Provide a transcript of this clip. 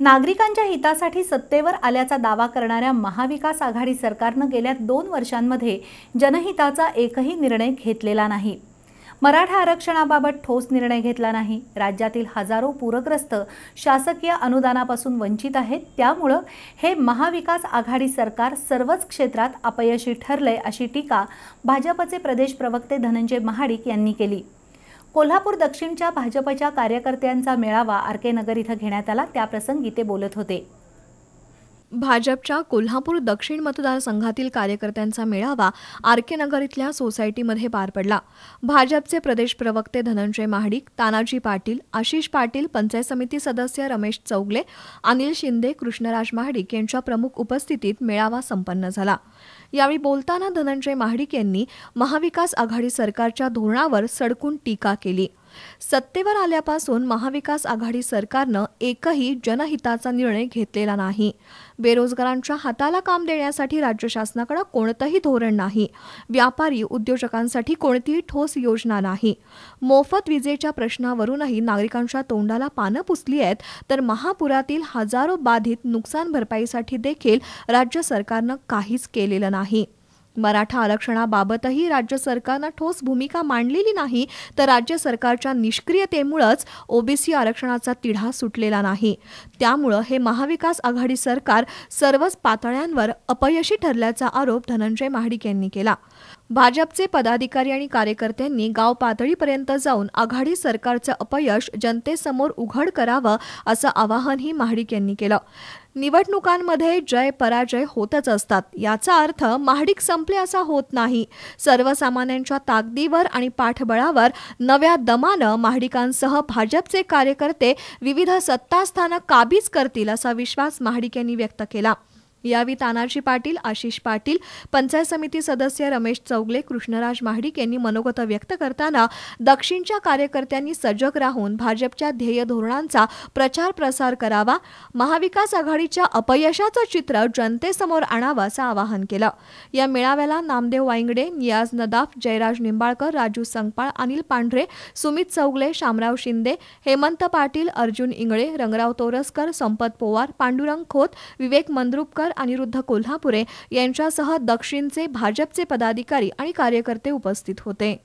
नागरिकांच्या हितासाठी सत्तेवर आल्याचा दावा करणाऱ्या महाविकास आघाडी सरकारनं गेल्या दोन वर्षांमध्ये जनहिताचा एकही निर्णय घेतलेला नाही मराठा आरक्षणाबाबत ठोस निर्णय घेतला नाही राज्यातील हजारो पूरग्रस्त शासकीय अनुदानापासून वंचित आहेत त्यामुळं हे महाविकास आघाडी सरकार सर्वच क्षेत्रात अपयशी ठरले अशी टीका भाजपचे प्रदेश प्रवक्ते धनंजय महाडिक यांनी केली कोल्हापूर दक्षिणच्या भाजपच्या कार्यकर्त्यांचा मेळावा आर के नगर इथं घेण्यात आला त्याप्रसंगी ते बोलत होते भाजपच्या कोल्हापूर दक्षिण मतदारसंघातील कार्यकर्त्यांचा मेळावा आर के नगर इथल्या सोसायटीमध्ये पार पडला भाजपचे प्रदेश प्रवक्ते धनंजय महाडिक तानाजी पाटील आशिष पाटील पंचायत समिती सदस्य रमेश चौगले अनिल शिंदे कृष्णराज महाडिक यांच्या प्रमुख उपस्थितीत मेळावा संपन्न झाला यावेळी बोलताना धनंजय महाडिक यांनी महाविकास आघाडी सरकारच्या धोरणावर सडकून टीका केली सत्तेवर आल्यापासून महाविकास आघाडी सरकारनं एकही जनहिताचा निर्णय घेतलेला नाही बेरोजगारांच्या हाताला काम देण्यासाठी राज्य शासनाकडे कोणतंही धोरण नाही व्यापारी उद्योजकांसाठी कोणतीही ठोस योजना नाही मोफत विजेच्या प्रश्नावरूनही नागरिकांच्या तोंडाला पानं पुसली आहेत तर महापुरातील हजारो बाधित नुकसान भरपाईसाठी देखील राज्य सरकारनं काहीच केलेलं नाही मराठा आरक्षणाबाबतही राज्य सरकारनं ठोस भूमिका मांडलेली नाही तर राज्य सरकारच्या निष्क्रियतेमुळेच ओबीसी आरक्षणाचा तिढा सुटलेला नाही त्यामुळं हे महाविकास आघाडी सरकार सर्वच पातळ्यांवर अपयशी ठरल्याचा आरोप धनंजय महाडिक यांनी केला भाजपचे पदाधिकारी आणि कार्यकर्त्यांनी गाव पातळीपर्यंत जाऊन आघाडी सरकारचं अपयश जनतेसमोर उघड करावं असं आवाहनही महाडिक यांनी केलं निवडणुकांमध्ये जय पराजय होतच असतात याचा अर्थ महाडिक संपले असा होत नाही सर्वसामान्यांच्या ताकदीवर आणि पाठबळावर नव्या दमानं महाडिकांसह भाजपचे कार्यकर्ते विविध सत्तास्थानं काबीज करतील असा विश्वास महाडिक यांनी व्यक्त केला यावेळी तानाजी पाटील आशिष पाटील पंचायत समिती सदस्य रमेश चौगले कृष्णराज महाडिक यांनी मनोगत व्यक्त करताना दक्षिणच्या कार्यकर्त्यांनी सजग राहून भाजपच्या ध्येय धोरणांचा प्रचार प्रसार करावा महाविकास आघाडीच्या अपयशाचं चित्र जनतेसमोर आणावं असं आवाहन केलं या मेळाव्याला नामदेव वाईंगडे नियाज नदाफ जयराज निंबाळकर राजू संगपाळ अनिल पांढरे सुमित चौगले शामराव शिंदे हेमंत पाटील अर्जुन इंगळे रंगराव तोरसकर संपत पोवार पांडुरंग खोत विवेक मंद्रुपकर अनिरुद्ध कोल्हापुरे यांच्यासह दक्षिणचे भाजपचे पदाधिकारी आणि कार्यकर्ते उपस्थित होते